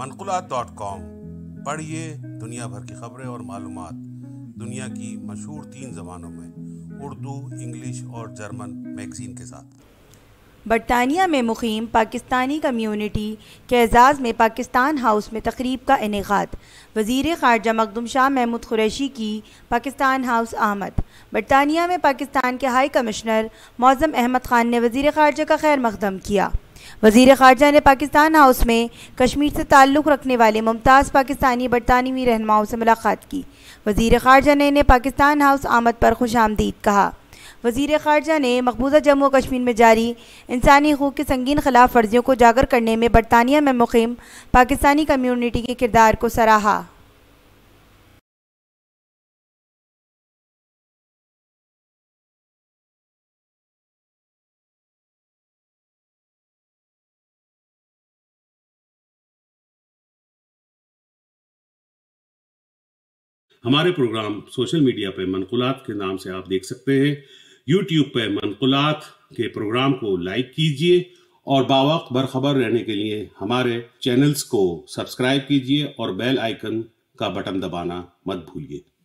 मनकुला dot com पढ़िए दुनिया भर की खबरें और मालूम दुनिया की मशहूर तीन जबानों में उर्दू इंग्लिश और जर्मन मैगजीन के साथ बरतानिया में मुकीम पाकिस्तानी कम्यूनिटी के एजाज़ में पाकिस्तान हाउस में तकरीब का इनका वजीर खारजा मखदम शाह महमूद कुरैशी की पाकिस्तान हाउस आमद बरतानिया में पाकिस्तान के हाई कमिश्नर मौजम अहमद ख़ान ने वजीर खारजा का खैर मकदम किया वजीर खारजा ने पाकिस्तान हाउस में कश्मीर से ताल्लुक़ रखने वाले मुमताज़ पाकिस्तानी बरतानवी रहनुमाओं से मुलाकात की वजीर खारजा ने इन्हें पाकिस्तान हाउस आमद पर खुश आमदीद कहा वजीर खारजा ने मकबूजा जम्मू कश्मीर में जारी इंसानी हकूक़ के संगीन खिलाफ वर्जियों को जागर करने में बरतानिया में मुकम पाकिस्तानी कम्यूनिटी के किरदार को सराहा हमारे प्रोग्राम सोशल मीडिया पर मनकुलात के नाम से आप देख सकते हैं यूट्यूब पर मनकुलात के प्रोग्राम को लाइक कीजिए और बावक बरखबर रहने के लिए हमारे चैनल्स को सब्सक्राइब कीजिए और बेल आइकन का बटन दबाना मत भूलिए